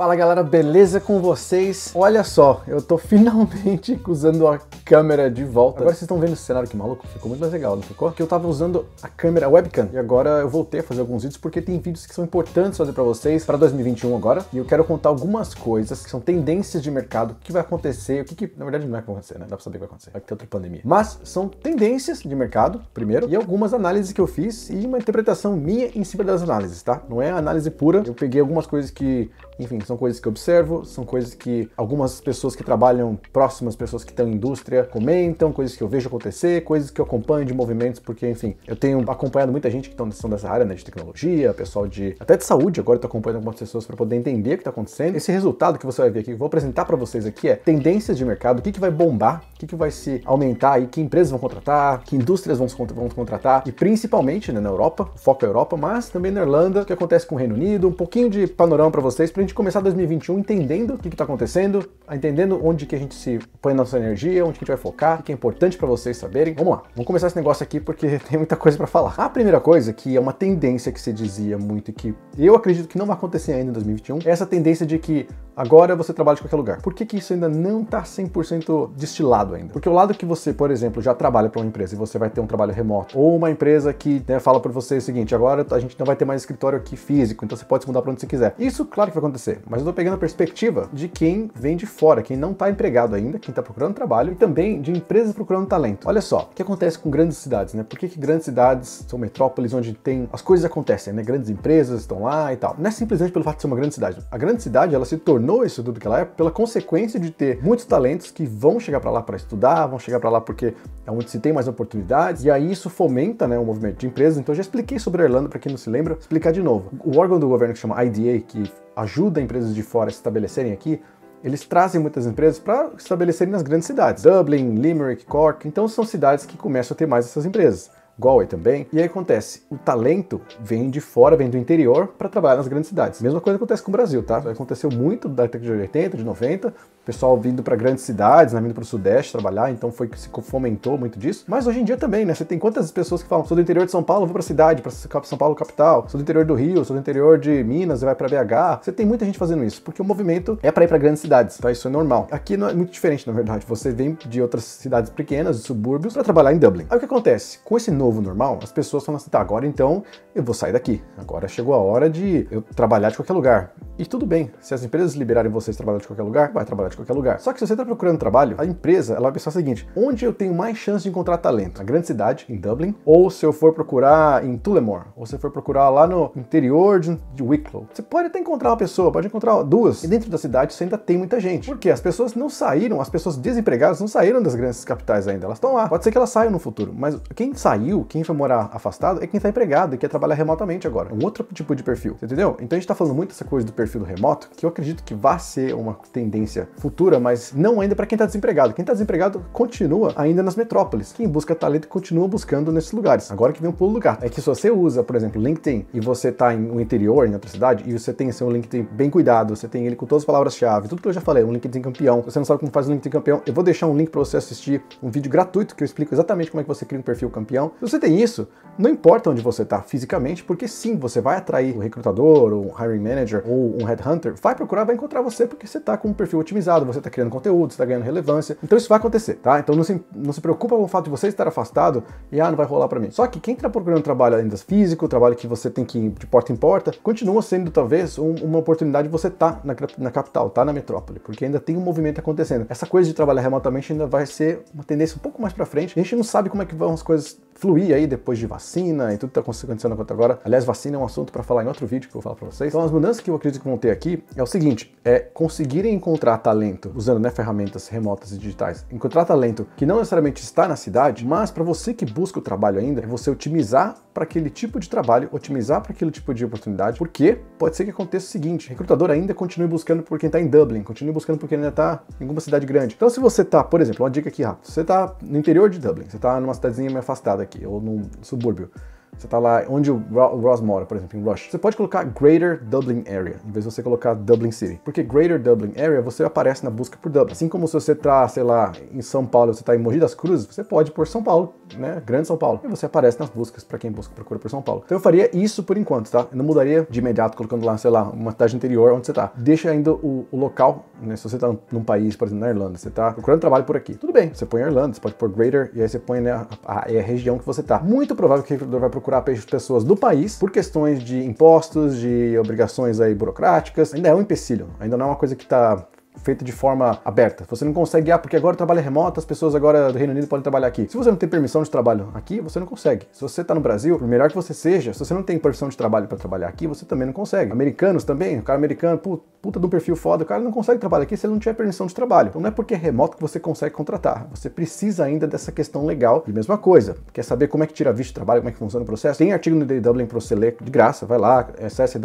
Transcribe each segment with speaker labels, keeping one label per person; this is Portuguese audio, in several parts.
Speaker 1: Fala galera, beleza com vocês? Olha só, eu tô finalmente usando a câmera de volta. Agora vocês estão vendo esse cenário que maluco, ficou muito mais legal, não ficou? Que eu tava usando a câmera a webcam e agora eu voltei a fazer alguns vídeos porque tem vídeos que são importantes fazer para vocês para 2021 agora e eu quero contar algumas coisas que são tendências de mercado, o que vai acontecer, o que, que na verdade não vai acontecer, né? Dá pra saber o que vai acontecer, vai ter outra pandemia. Mas são tendências de mercado, primeiro, e algumas análises que eu fiz e uma interpretação minha em cima das análises, tá? Não é análise pura, eu peguei algumas coisas que enfim, são coisas que eu observo, são coisas que algumas pessoas que trabalham próximas, pessoas que estão na indústria, comentam, coisas que eu vejo acontecer, coisas que eu acompanho de movimentos, porque, enfim, eu tenho acompanhado muita gente que estão nessa dessa área, né, de tecnologia, pessoal de até de saúde, agora eu tô acompanhando algumas pessoas para poder entender o que está acontecendo. Esse resultado que você vai ver aqui, que eu vou apresentar para vocês aqui é tendências de mercado, o que, que vai bombar, o que, que vai se aumentar e que empresas vão contratar, que indústrias vão, vão contratar, e principalmente né, na Europa, o foco é a Europa, mas também na Irlanda, o que acontece com o Reino Unido, um pouquinho de panorama para vocês, pra gente gente começar 2021 entendendo o que está acontecendo, entendendo onde que a gente se põe nossa energia, onde que a gente vai focar, o que é importante para vocês saberem. Vamos lá, vamos começar esse negócio aqui porque tem muita coisa para falar. A primeira coisa, que é uma tendência que se dizia muito e que eu acredito que não vai acontecer ainda em 2021, é essa tendência de que agora você trabalha de qualquer lugar. Por que, que isso ainda não está 100% destilado ainda? Porque o lado que você, por exemplo, já trabalha para uma empresa e você vai ter um trabalho remoto, ou uma empresa que né, fala para você o seguinte, agora a gente não vai ter mais escritório aqui físico, então você pode se mudar para onde você quiser. Isso, claro que vai acontecer, mas eu estou pegando a perspectiva de quem vem de fora, quem não está empregado ainda, quem está procurando trabalho, e também de empresas procurando talento. Olha só, o que acontece com grandes cidades, né? Por que, que grandes cidades são metrópoles onde tem as coisas acontecem, né? Grandes empresas estão lá e tal. Não é simplesmente pelo fato de ser uma grande cidade. A grande cidade, ela se tornou isso tudo que ela é pela consequência de ter muitos talentos que vão chegar para lá para estudar, vão chegar para lá porque é onde se tem mais oportunidades, e aí isso fomenta né, o movimento de empresas. Então, já expliquei sobre a Irlanda para quem não se lembra, explicar de novo. O órgão do governo que chama IDA, que ajuda empresas de fora a se estabelecerem aqui, eles trazem muitas empresas para estabelecerem nas grandes cidades. Dublin, Limerick, Cork. Então são cidades que começam a ter mais essas empresas. Galway também. E aí acontece, o talento vem de fora, vem do interior para trabalhar nas grandes cidades. Mesma coisa acontece com o Brasil, tá? Aconteceu muito da década de 80, de 90, pessoal vindo para grandes cidades, né, vindo para o Sudeste trabalhar, então foi que se fomentou muito disso. Mas hoje em dia também, né? Você tem quantas pessoas que falam, sou do interior de São Paulo, vou para a cidade, para São Paulo capital, sou do interior do Rio, sou do interior de Minas, vai para BH. Você tem muita gente fazendo isso, porque o movimento é para ir para grandes cidades, tá? Isso é normal. Aqui não é muito diferente, na verdade. Você vem de outras cidades pequenas, de subúrbios, para trabalhar em Dublin. Aí o que acontece? Com esse novo normal, as pessoas falam assim, tá, agora então eu vou sair daqui. Agora chegou a hora de eu trabalhar de qualquer lugar. E tudo bem, se as empresas liberarem vocês trabalhar de qualquer lugar, vai trabalhar de qualquer lugar. Só que se você está procurando trabalho, a empresa ela vai pensar o seguinte: onde eu tenho mais chance de encontrar talento? Na grande cidade, em Dublin, ou se eu for procurar em Tullamore, ou se eu for procurar lá no interior de, de Wicklow. Você pode até encontrar uma pessoa, pode encontrar duas, e dentro da cidade você ainda tem muita gente. Porque as pessoas não saíram, as pessoas desempregadas não saíram das grandes capitais ainda, elas estão lá. Pode ser que elas saiam no futuro, mas quem saiu, quem foi morar afastado, é quem está empregado e quer trabalhar remotamente agora. É um outro tipo de perfil, entendeu? Então a gente está falando muito dessa coisa do perfil do remoto, que eu acredito que vai ser uma tendência futura, mas não ainda para quem está desempregado. Quem está desempregado continua ainda nas metrópoles. Quem busca talento continua buscando nesses lugares. Agora que vem um pulo lugar. É que se você usa, por exemplo, LinkedIn e você está em um interior, em outra cidade, e você tem seu LinkedIn bem cuidado, você tem ele com todas as palavras-chave, tudo que eu já falei, um LinkedIn campeão. Se você não sabe como faz um LinkedIn campeão, eu vou deixar um link para você assistir um vídeo gratuito que eu explico exatamente como é que você cria um perfil campeão. Se você tem isso, não importa onde você está fisicamente, porque sim, você vai atrair um recrutador, ou um hiring manager, ou um headhunter, vai procurar, vai encontrar você, porque você está com um perfil otimizado você está criando conteúdo, você está ganhando relevância. Então isso vai acontecer, tá? Então não se, não se preocupa com o fato de você estar afastado e ah, não vai rolar para mim. Só que quem está procurando trabalho ainda físico, trabalho que você tem que ir de porta em porta, continua sendo talvez um, uma oportunidade de você estar tá na, na capital, tá na metrópole, porque ainda tem um movimento acontecendo. Essa coisa de trabalhar remotamente ainda vai ser uma tendência um pouco mais para frente. A gente não sabe como é que vão as coisas fluir aí depois de vacina e tudo que está acontecendo agora. Aliás, vacina é um assunto para falar em outro vídeo que eu vou falar para vocês. Então, as mudanças que eu acredito que vão ter aqui é o seguinte: é conseguirem encontrar talento usando né, ferramentas remotas e digitais, encontrar talento que não necessariamente está na cidade, mas para você que busca o trabalho ainda, é você otimizar para aquele tipo de trabalho, otimizar para aquele tipo de oportunidade, porque pode ser que aconteça o seguinte: recrutador ainda continue buscando por quem está em Dublin, continue buscando por quem ainda está em alguma cidade grande. Então, se você está, por exemplo, uma dica aqui rápido: você está no interior de Dublin, você está numa cidadezinha meio afastada, Slovakije, onu u Suborbiu. Você tá lá onde o Ross mora, por exemplo, em Rush. Você pode colocar Greater Dublin Area, em vez de você colocar Dublin City. Porque Greater Dublin Area você aparece na busca por Dublin. Assim como se você tá, sei lá, em São Paulo, você tá em Mogi das Cruzes, você pode por São Paulo, né? Grande São Paulo. E você aparece nas buscas para quem busca procura por São Paulo. Então eu faria isso por enquanto, tá? Eu não mudaria de imediato colocando lá, sei lá, uma cidade interior onde você tá. Deixa ainda o, o local, né? Se você tá num país, por exemplo, na Irlanda, você tá procurando trabalho por aqui. Tudo bem, você põe a Irlanda, você pode pôr Greater e aí você põe né, a, a, a região que você tá. Muito provável que o recrutador vai procurar procurar pessoas do país por questões de impostos, de obrigações aí burocráticas. Ainda é um empecilho, ainda não é uma coisa que está feita de forma aberta. Você não consegue, ah, porque agora trabalha é remoto, as pessoas agora do Reino Unido podem trabalhar aqui. Se você não tem permissão de trabalho aqui, você não consegue. Se você está no Brasil, por melhor que você seja, se você não tem permissão de trabalho para trabalhar aqui, você também não consegue. Americanos também, o cara americano, puta de um perfil foda, o cara não consegue trabalhar aqui se ele não tiver permissão de trabalho. Então não é porque é remoto que você consegue contratar. Você precisa ainda dessa questão legal. E mesma coisa, quer saber como é que tira visto de trabalho, como é que funciona o processo? Tem artigo no Daily Dublin para você ler de graça, vai lá, acessa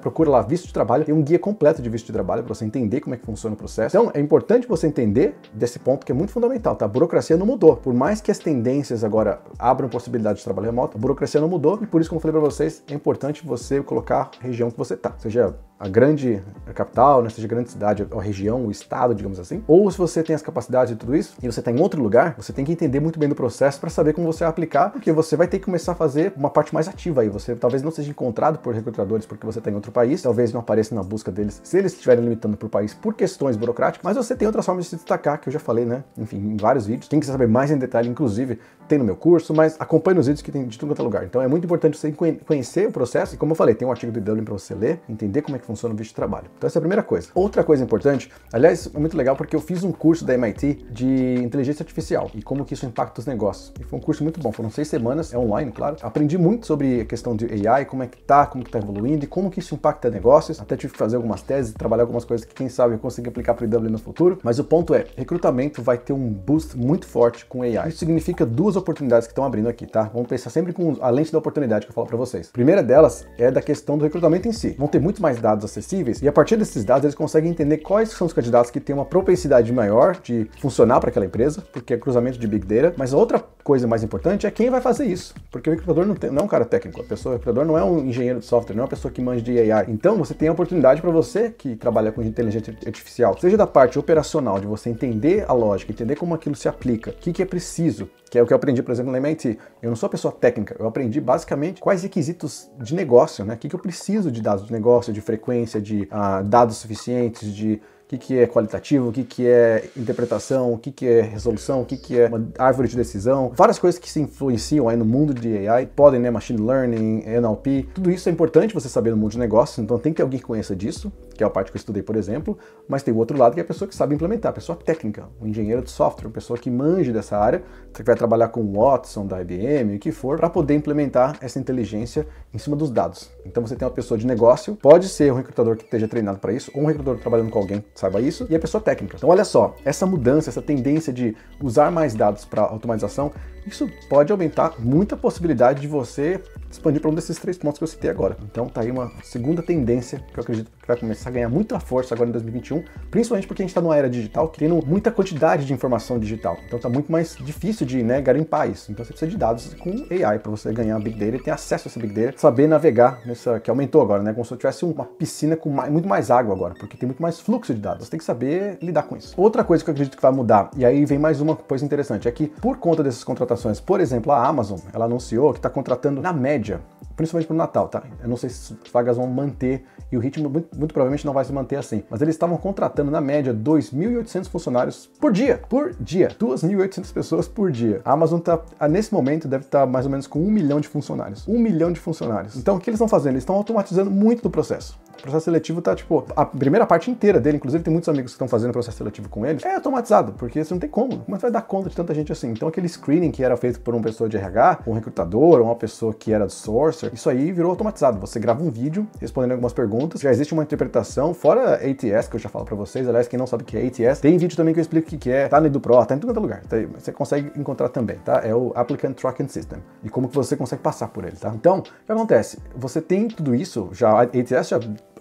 Speaker 1: procura lá visto de trabalho, tem um guia completo de visto de trabalho para você entender como é que funciona processo. Então, é importante você entender desse ponto que é muito fundamental, tá? A burocracia não mudou. Por mais que as tendências agora abram possibilidade de trabalho remoto, a burocracia não mudou e por isso, como eu falei para vocês, é importante você colocar a região que você tá, seja a grande capital, nessa né, seja grande cidade, a região, o estado, digamos assim, ou se você tem as capacidades e tudo isso, e você está em outro lugar, você tem que entender muito bem do processo para saber como você vai aplicar, porque você vai ter que começar a fazer uma parte mais ativa aí. Você talvez não seja encontrado por recrutadores porque você está em outro país, talvez não apareça na busca deles se eles estiverem limitando para o país por questões burocráticas, mas você tem outras formas de se destacar, que eu já falei, né? Enfim, em vários vídeos. Quem quiser saber mais em detalhe, inclusive, tem no meu curso, mas acompanhe os vídeos que tem de tudo quanto é lugar. Então é muito importante você conhecer o processo e, como eu falei, tem um artigo do IW para você ler, entender como é que funciona o visto de trabalho. Então essa é a primeira coisa. Outra coisa importante, aliás, é muito legal porque eu fiz um curso da MIT de inteligência artificial e como que isso impacta os negócios. E foi um curso muito bom, foram seis semanas, é online, claro. Aprendi muito sobre a questão de AI, como é que tá, como que tá evoluindo e como que isso impacta negócios. Até tive que fazer algumas teses, trabalhar algumas coisas que quem sabe eu consigo aplicar para o IW no futuro. Mas o ponto é, recrutamento vai ter um boost muito forte com AI. Isso significa duas duas oportunidades que estão abrindo aqui, tá? Vamos pensar sempre com a lente da oportunidade que eu falo para vocês. A primeira delas é da questão do recrutamento em si. Vão ter muito mais dados acessíveis e a partir desses dados eles conseguem entender quais são os candidatos que têm uma propensidade maior de funcionar para aquela empresa, porque é cruzamento de big data. Mas a outra coisa mais importante é quem vai fazer isso. Porque o recrutador não, tem, não é um cara técnico, a pessoa, o recrutador não é um engenheiro de software, não é uma pessoa que manja de AI. Então você tem a oportunidade para você que trabalha com inteligência artificial, seja da parte operacional, de você entender a lógica, entender como aquilo se aplica, o que, que é preciso, que é o que eu aprendi, por exemplo, na MIT. Eu não sou pessoa técnica, eu aprendi basicamente quais requisitos de negócio, né? O que, que eu preciso de dados de negócio, de frequência, de ah, dados suficientes, de o que, é qualitativo, o que, que é interpretação, o que, que é resolução, o que, que é uma árvore de decisão. Várias coisas que se influenciam aí no mundo de AI, podem, né, machine learning, NLP, tudo isso é importante você saber no mundo de negócios, então tem que ter alguém que conheça disso que é a parte que eu estudei, por exemplo, mas tem o outro lado que é a pessoa que sabe implementar, a pessoa técnica, o engenheiro de software, a pessoa que manja dessa área, que vai trabalhar com o Watson, da IBM, o que for, para poder implementar essa inteligência em cima dos dados. Então você tem uma pessoa de negócio, pode ser um recrutador que esteja treinado para isso, ou um recrutador trabalhando com alguém que saiba isso, e a pessoa técnica. Então olha só, essa mudança, essa tendência de usar mais dados para automatização isso pode aumentar muita possibilidade de você expandir para um desses três pontos que eu citei agora. Então tá aí uma segunda tendência que eu acredito que vai começar a ganhar muita força agora em 2021, principalmente porque a gente está numa era digital criando muita quantidade de informação digital. Então tá muito mais difícil de né, garimpar isso. Então você precisa de dados com AI para você ganhar Big Data e ter acesso a essa Big Data, saber navegar nessa que aumentou agora, né? Como se eu tivesse uma piscina com mais, muito mais água agora, porque tem muito mais fluxo de dados. Você tem que saber lidar com isso. Outra coisa que eu acredito que vai mudar, e aí vem mais uma coisa interessante, é que por conta dessas contratações contratações. Por exemplo, a Amazon, ela anunciou que está contratando, na média, principalmente para o Natal, tá? Eu não sei se as vagas vão manter e o ritmo muito, muito provavelmente não vai se manter assim. Mas eles estavam contratando, na média, 2.800 funcionários por dia, por dia. 2.800 pessoas por dia. A Amazon tá, nesse momento, deve estar tá mais ou menos com um milhão de funcionários. Um milhão de funcionários. Então, o que eles estão fazendo? Eles estão automatizando muito do processo. O processo seletivo tá, tipo, a primeira parte inteira dele, inclusive tem muitos amigos que estão fazendo o processo seletivo com eles, é automatizado, porque você não tem como. Como você vai dar conta de tanta gente assim? Então, aquele screening que era feito por uma pessoa de RH, um recrutador, uma pessoa que era de source, isso aí virou automatizado. Você grava um vídeo respondendo algumas perguntas, já existe uma interpretação, fora ATS, que eu já falo para vocês, aliás, quem não sabe o que é ATS, tem vídeo também que eu explico o que, que é, tá no EduPro, tá em todo é lugar, tá você consegue encontrar também, tá? É o Applicant Tracking System, e como que você consegue passar por ele, tá? Então, o que acontece? Você tem tudo isso, já, ATS já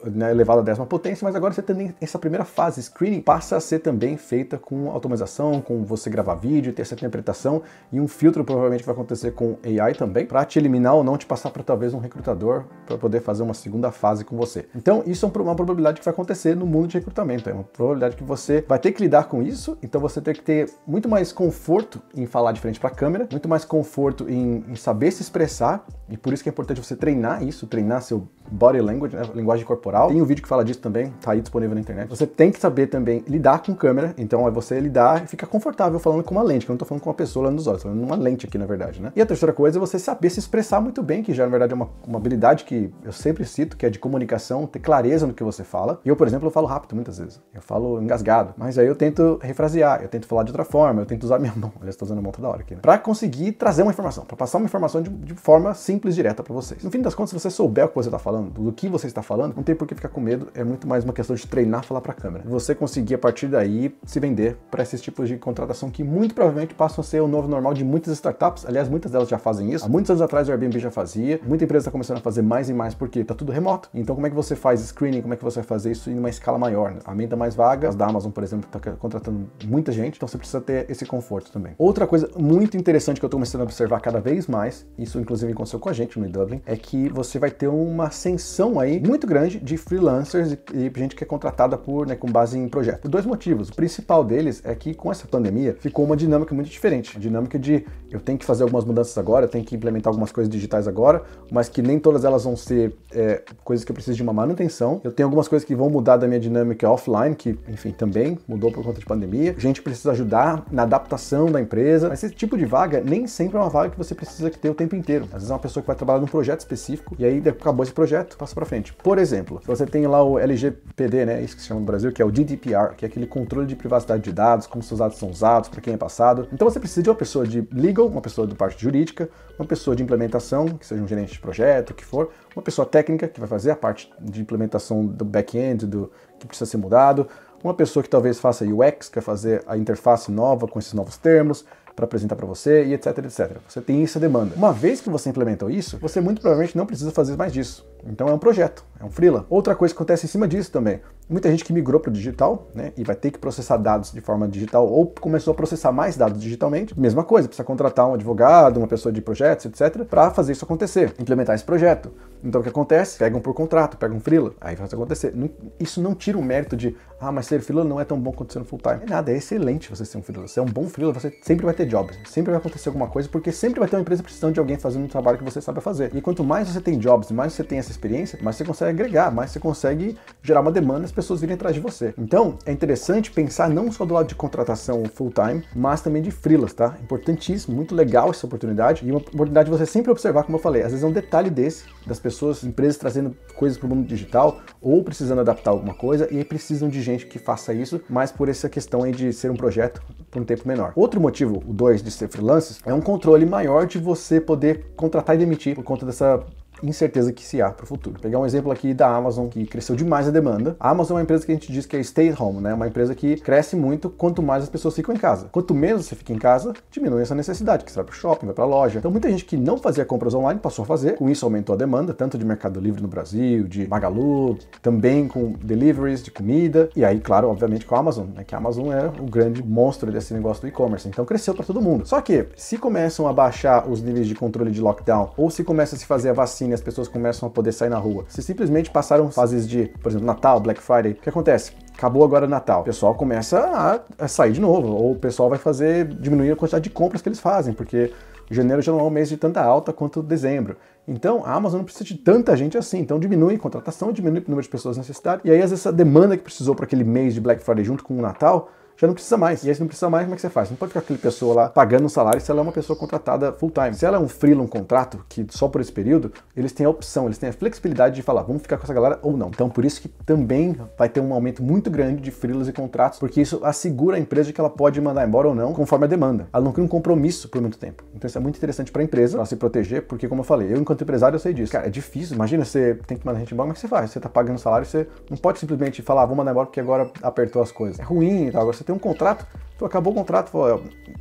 Speaker 1: né, elevado à décima potência, mas agora você também essa primeira fase, screening, passa a ser também feita com automatização, com você gravar vídeo, ter essa interpretação e um filtro provavelmente vai acontecer com AI também, para te eliminar ou não te passar para talvez um recrutador para poder fazer uma segunda fase com você. Então, isso é uma probabilidade que vai acontecer no mundo de recrutamento, é uma probabilidade que você vai ter que lidar com isso, então você tem que ter muito mais conforto em falar de frente para a câmera, muito mais conforto em, em saber se expressar, e por isso que é importante você treinar isso, treinar seu body language, né, linguagem corporal temporal. Tem um vídeo que fala disso também, tá aí disponível na internet. Você tem que saber também lidar com câmera, então é você lidar e ficar confortável falando com uma lente, que eu não tô falando com uma pessoa olhando nos olhos, tô falando numa lente aqui, na verdade, né? E a terceira coisa é você saber se expressar muito bem, que já, na verdade, é uma, uma habilidade que eu sempre cito, que é de comunicação, ter clareza no que você fala. E eu, por exemplo, eu falo rápido muitas vezes. Eu falo engasgado, mas aí eu tento refrasear, eu tento falar de outra forma, eu tento usar minha mão. Aliás, tô usando a mão toda hora aqui, né? Pra conseguir trazer uma informação, para passar uma informação de, de forma simples, direta para vocês. No fim das contas, se você souber o que você tá falando, do que você está falando, não tem porque ficar com medo, é muito mais uma questão de treinar falar para a câmera. Você conseguir a partir daí se vender para esses tipos de contratação que muito provavelmente passam a ser o novo normal de muitas startups. Aliás, muitas delas já fazem isso. Há muitos anos atrás o Airbnb já fazia. Muita empresa está começando a fazer mais e mais porque está tudo remoto. Então, como é que você faz screening? Como é que você vai fazer isso em uma escala maior? Né? Aumenta mais vagas. Da Amazon, por exemplo, está contratando muita gente. Então, você precisa ter esse conforto também. Outra coisa muito interessante que eu estou começando a observar cada vez mais, isso inclusive aconteceu com a gente no Dublin, é que você vai ter uma ascensão aí muito grande de de freelancers e, gente que é contratada por, né, com base em projetos. Por dois motivos. O principal deles é que com essa pandemia ficou uma dinâmica muito diferente. A dinâmica de eu tenho que fazer algumas mudanças agora, eu tenho que implementar algumas coisas digitais agora, mas que nem todas elas vão ser é, coisas que eu preciso de uma manutenção. Eu tenho algumas coisas que vão mudar da minha dinâmica offline, que, enfim, também mudou por conta de pandemia. A gente precisa ajudar na adaptação da empresa. Mas esse tipo de vaga nem sempre é uma vaga que você precisa ter o tempo inteiro. Às vezes é uma pessoa que vai trabalhar num projeto específico e aí acabou esse projeto, passa para frente. Por exemplo, exemplo, você tem lá o LGPD, né, isso que se chama no Brasil, que é o GDPR, que é aquele controle de privacidade de dados, como seus dados são usados, para quem é passado. Então você precisa de uma pessoa de legal, uma pessoa de parte jurídica, uma pessoa de implementação, que seja um gerente de projeto, o que for, uma pessoa técnica, que vai fazer a parte de implementação do back-end, do que precisa ser mudado, uma pessoa que talvez faça UX, que vai fazer a interface nova com esses novos termos, para apresentar para você e etc, etc. Você tem essa demanda. Uma vez que você implementou isso, você muito provavelmente não precisa fazer mais disso. Então é um projeto é um freela. Outra coisa que acontece em cima disso também, muita gente que migrou para o digital, né, e vai ter que processar dados de forma digital ou começou a processar mais dados digitalmente, mesma coisa, precisa contratar um advogado, uma pessoa de projetos, etc, para fazer isso acontecer, implementar esse projeto. Então o que acontece? Pegam por contrato, pegam freela, aí faz acontecer. Isso não tira o mérito de, ah, mas ser freela não é tão bom quanto ser um full time. É nada, é excelente você ser um freela. Você é um bom freela, você sempre vai ter jobs, sempre vai acontecer alguma coisa, porque sempre vai ter uma empresa precisando de alguém fazendo um trabalho que você sabe fazer. E quanto mais você tem jobs, mais você tem essa experiência, mais você consegue agregar, mas você consegue gerar uma demanda e as pessoas virem atrás de você. Então, é interessante pensar não só do lado de contratação full-time, mas também de freelas, tá? Importantíssimo, muito legal essa oportunidade. E uma oportunidade de você sempre observar, como eu falei, às vezes é um detalhe desse, das pessoas, empresas trazendo coisas para o mundo digital ou precisando adaptar alguma coisa e aí precisam de gente que faça isso, mas por essa questão aí de ser um projeto por um tempo menor. Outro motivo, o 2 de ser freelancer, é um controle maior de você poder contratar e demitir por conta dessa incerteza que se há para o futuro. pegar um exemplo aqui da Amazon, que cresceu demais a demanda. A Amazon é uma empresa que a gente diz que é stay at home, né? Uma empresa que cresce muito quanto mais as pessoas ficam em casa. Quanto menos você fica em casa, diminui essa necessidade, que você vai para o shopping, vai para a loja. Então, muita gente que não fazia compras online passou a fazer. Com isso, aumentou a demanda, tanto de Mercado Livre no Brasil, de Magalu, também com deliveries de comida. E aí, claro, obviamente com a Amazon, né? Que a Amazon é o grande monstro desse negócio do e-commerce. Então, cresceu para todo mundo. Só que, se começam a baixar os níveis de controle de lockdown ou se começa a se fazer a vacina as pessoas começam a poder sair na rua. Se simplesmente passaram fases de, por exemplo, Natal, Black Friday, o que acontece? Acabou agora o Natal. O pessoal começa a, a sair de novo, ou o pessoal vai fazer diminuir a quantidade de compras que eles fazem, porque janeiro já não é um mês de tanta alta quanto dezembro. Então, a Amazon não precisa de tanta gente assim. Então, diminui a contratação, diminui o número de pessoas na cidade. E aí, às vezes, essa demanda que precisou para aquele mês de Black Friday junto com o Natal já não precisa mais. E aí, se não precisa mais, como é que você faz? Não pode ficar aquela pessoa lá pagando um salário se ela é uma pessoa contratada full time. Se ela é um freela, um contrato, que só por esse período, eles têm a opção, eles têm a flexibilidade de falar, vamos ficar com essa galera ou não. Então, por isso que também vai ter um aumento muito grande de freelas e contratos, porque isso assegura a empresa de que ela pode mandar embora ou não, conforme a demanda. Ela não cria um compromisso por muito tempo. Então, isso é muito interessante para a empresa, para se proteger, porque, como eu falei, eu, enquanto empresário, eu sei disso. Cara, é difícil. Imagina, você tem que mandar gente embora, como é que você faz? Você tá pagando salário, você não pode simplesmente falar, ah, vou mandar embora porque agora apertou as coisas. É ruim e tal. Agora você tem tem um contrato, tu então acabou o contrato,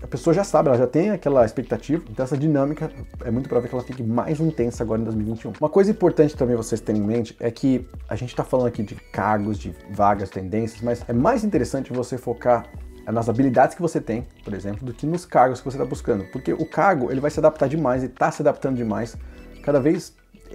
Speaker 1: a pessoa já sabe, ela já tem aquela expectativa, então essa dinâmica é muito provável que ela fique mais intensa agora em 2021. Uma coisa importante também vocês terem em mente é que a gente está falando aqui de cargos, de vagas, tendências, mas é mais interessante você focar nas habilidades que você tem, por exemplo, do que nos cargos que você está buscando, porque o cargo ele vai se adaptar demais e está se adaptando demais cada vez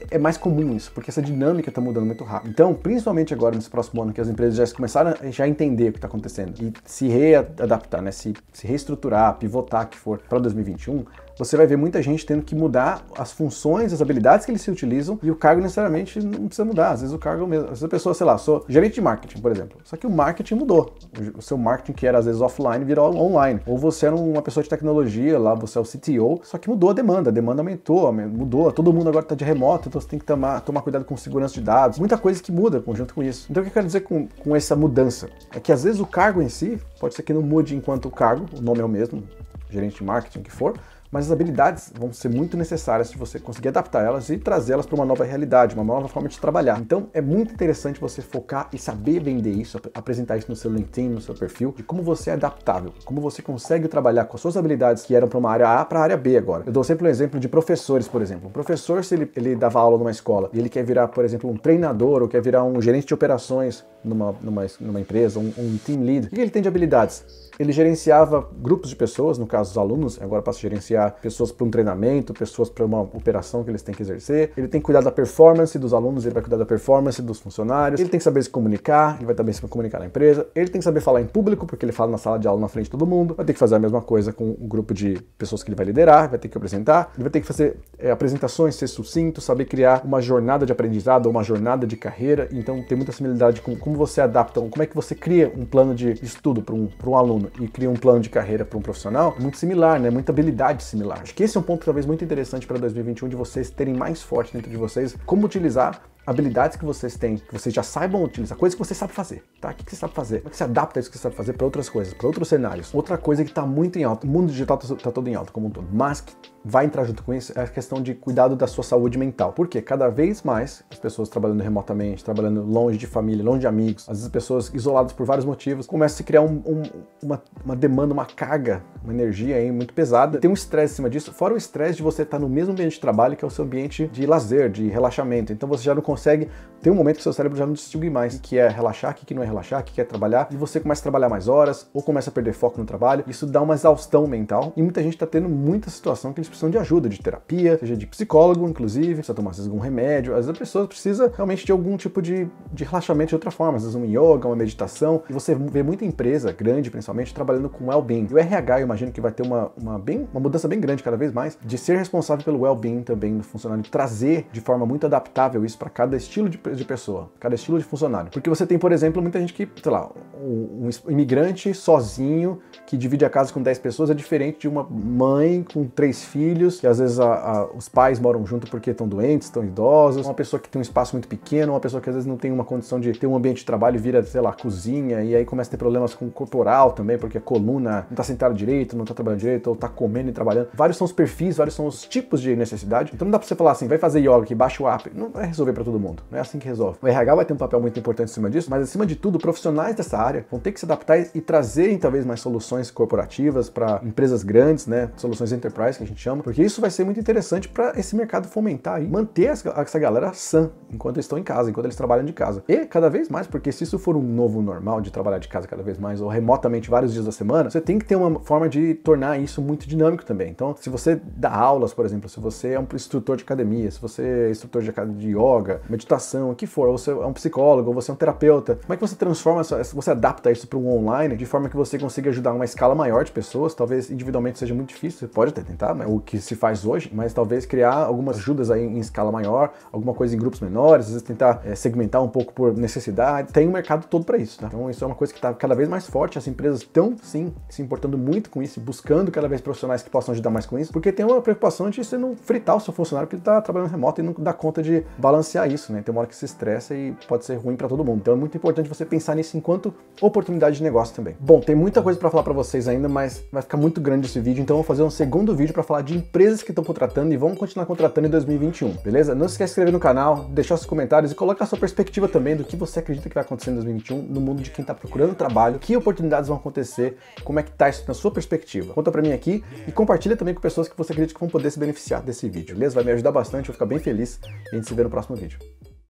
Speaker 1: é mais comum isso, porque essa dinâmica está mudando muito rápido. Então, principalmente agora nesse próximo ano, que as empresas já começaram a já entender o que está acontecendo e se readaptar, né? Se, se reestruturar, pivotar, que for, para 2021, você vai ver muita gente tendo que mudar as funções, as habilidades que eles se utilizam e o cargo necessariamente não precisa mudar. Às vezes o cargo mesmo. Às vezes a pessoa, sei lá, sou gerente de marketing, por exemplo. Só que o marketing mudou. O seu marketing que era às vezes offline virou online. Ou você era uma pessoa de tecnologia, lá você é o CTO, só que mudou a demanda. A demanda aumentou, mudou. Todo mundo agora está de remoto, então você tem que tomar, tomar cuidado com segurança de dados. Muita coisa que muda junto com isso. Então o que eu quero dizer com, com essa mudança? É que às vezes o cargo em si, pode ser que não mude enquanto o cargo, o nome é o mesmo, gerente de marketing, que for, mas as habilidades vão ser muito necessárias se você conseguir adaptar elas e trazê-las para uma nova realidade, uma nova forma de trabalhar. Então é muito interessante você focar e saber vender isso, apresentar isso no seu LinkedIn, no seu perfil, de como você é adaptável, como você consegue trabalhar com as suas habilidades que eram para uma área A para a área B agora. Eu dou sempre um exemplo de professores, por exemplo. Um professor, se ele, ele dava aula numa escola e ele quer virar, por exemplo, um treinador ou quer virar um gerente de operações numa, numa, numa empresa, um, um team lead, o que ele tem de habilidades? Ele gerenciava grupos de pessoas, no caso os alunos, agora passa a gerenciar pessoas para um treinamento, pessoas para uma operação que eles têm que exercer. Ele tem que cuidar da performance dos alunos, ele vai cuidar da performance dos funcionários. Ele tem que saber se comunicar, ele vai também se comunicar na empresa. Ele tem que saber falar em público, porque ele fala na sala de aula na frente de todo mundo. Vai ter que fazer a mesma coisa com o grupo de pessoas que ele vai liderar, vai ter que apresentar. Ele vai ter que fazer é, apresentações, ser sucinto, saber criar uma jornada de aprendizado, uma jornada de carreira. Então tem muita similaridade com como você adapta, como é que você cria um plano de estudo para um, um aluno e cria um plano de carreira para um profissional muito similar, né? Muita habilidade similar. Acho que esse é um ponto talvez muito interessante para 2021 de vocês terem mais forte dentro de vocês como utilizar habilidades que vocês têm, que vocês já saibam utilizar, coisas que você sabe fazer, tá? O que você sabe fazer? Como é que você adapta isso que você sabe fazer para outras coisas, para outros cenários? Outra coisa que está muito em alta, o mundo digital está tá todo em alta como um todo, mas que vai entrar junto com isso é a questão de cuidado da sua saúde mental. Porque cada vez mais as pessoas trabalhando remotamente, trabalhando longe de família, longe de amigos, às vezes pessoas isoladas por vários motivos, começa a se criar um, um, uma, uma, demanda, uma carga, uma energia aí muito pesada. Tem um estresse em cima disso, fora o estresse de você estar no mesmo ambiente de trabalho que é o seu ambiente de lazer, de relaxamento. Então você já não consegue tem um momento que seu cérebro já não distingue mais o que é relaxar, o que não é relaxar, o que é trabalhar, e você começa a trabalhar mais horas ou começa a perder foco no trabalho. Isso dá uma exaustão mental e muita gente está tendo muita situação que eles precisam de ajuda, de terapia, seja de psicólogo, inclusive, precisa tomar vezes, algum remédio. Às vezes a pessoa precisa realmente de algum tipo de, de relaxamento de outra forma, às vezes um yoga, uma meditação. E você vê muita empresa, grande principalmente, trabalhando com well-being. E o RH, eu imagino que vai ter uma, uma, bem, uma mudança bem grande cada vez mais de ser responsável pelo well-being também do funcionário, trazer de forma muito adaptável isso para cada estilo de de pessoa, cada estilo de funcionário. Porque você tem, por exemplo, muita gente que, sei lá, um imigrante sozinho que divide a casa com 10 pessoas é diferente de uma mãe com três filhos, que às vezes a, a, os pais moram junto porque estão doentes, estão idosos, uma pessoa que tem um espaço muito pequeno, uma pessoa que às vezes não tem uma condição de ter um ambiente de trabalho, e vira, sei lá, cozinha e aí começa a ter problemas com o corporal também, porque a coluna não está sentada direito, não está trabalhando direito, ou está comendo e trabalhando. Vários são os perfis, vários são os tipos de necessidade. Então não dá pra você falar assim, vai fazer yoga que baixa o app. Não vai resolver para todo mundo. Não é assim assim que resolve. O RH vai ter um papel muito importante em cima disso, mas acima de tudo, profissionais dessa área vão ter que se adaptar e trazerem talvez mais soluções corporativas para empresas grandes, né? Soluções enterprise que a gente chama, porque isso vai ser muito interessante para esse mercado fomentar e manter essa galera sã enquanto eles estão em casa, enquanto eles trabalham de casa. E cada vez mais, porque se isso for um novo normal de trabalhar de casa cada vez mais ou remotamente vários dias da semana, você tem que ter uma forma de tornar isso muito dinâmico também. Então, se você dá aulas, por exemplo, se você é um instrutor de academia, se você é instrutor de yoga, meditação, o que for, ou você é um psicólogo, ou você é um terapeuta, como é que você transforma, você adapta isso para o online de forma que você consiga ajudar uma escala maior de pessoas? Talvez individualmente seja muito difícil, você pode até tentar, né, o que se faz hoje, mas talvez criar algumas ajudas aí em escala maior, alguma coisa em grupos menores, às vezes tentar é, segmentar um pouco por necessidade. Tem um mercado todo para isso, tá? Então isso é uma coisa que está cada vez mais forte, as empresas estão sim se importando muito com isso, buscando cada vez profissionais que possam ajudar mais com isso, porque tem uma preocupação de você não fritar o seu funcionário porque ele está trabalhando remoto e não dá conta de balancear isso, né? Tem uma hora que se estressa e pode ser ruim para todo mundo. Então é muito importante você pensar nisso enquanto oportunidade de negócio também. Bom, tem muita coisa para falar para vocês ainda, mas vai ficar muito grande esse vídeo, então eu vou fazer um segundo vídeo para falar de empresas que estão contratando e vão continuar contratando em 2021, beleza? Não se esquece de inscrever no canal, deixar seus comentários e colocar a sua perspectiva também do que você acredita que vai acontecer em 2021 no mundo de quem está procurando trabalho, que oportunidades vão acontecer, como é que tá isso na sua perspectiva. Conta para mim aqui e compartilha também com pessoas que você acredita que vão poder se beneficiar desse vídeo, beleza? Vai me ajudar bastante, eu vou ficar bem feliz. A gente se vê no próximo vídeo.